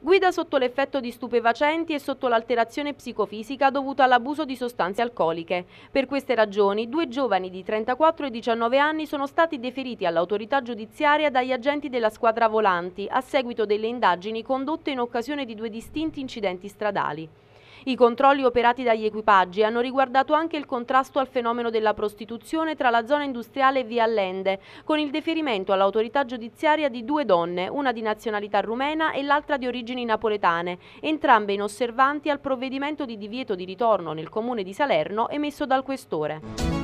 Guida sotto l'effetto di stupefacenti e sotto l'alterazione psicofisica dovuta all'abuso di sostanze alcoliche. Per queste ragioni, due giovani di 34 e 19 anni sono stati deferiti all'autorità giudiziaria dagli agenti della squadra volanti a seguito delle indagini condotte in occasione di due distinti incidenti stradali. I controlli operati dagli equipaggi hanno riguardato anche il contrasto al fenomeno della prostituzione tra la zona industriale e via Allende, con il deferimento all'autorità giudiziaria di due donne, una di nazionalità rumena e l'altra di origini napoletane, entrambe inosservanti al provvedimento di divieto di ritorno nel comune di Salerno emesso dal questore.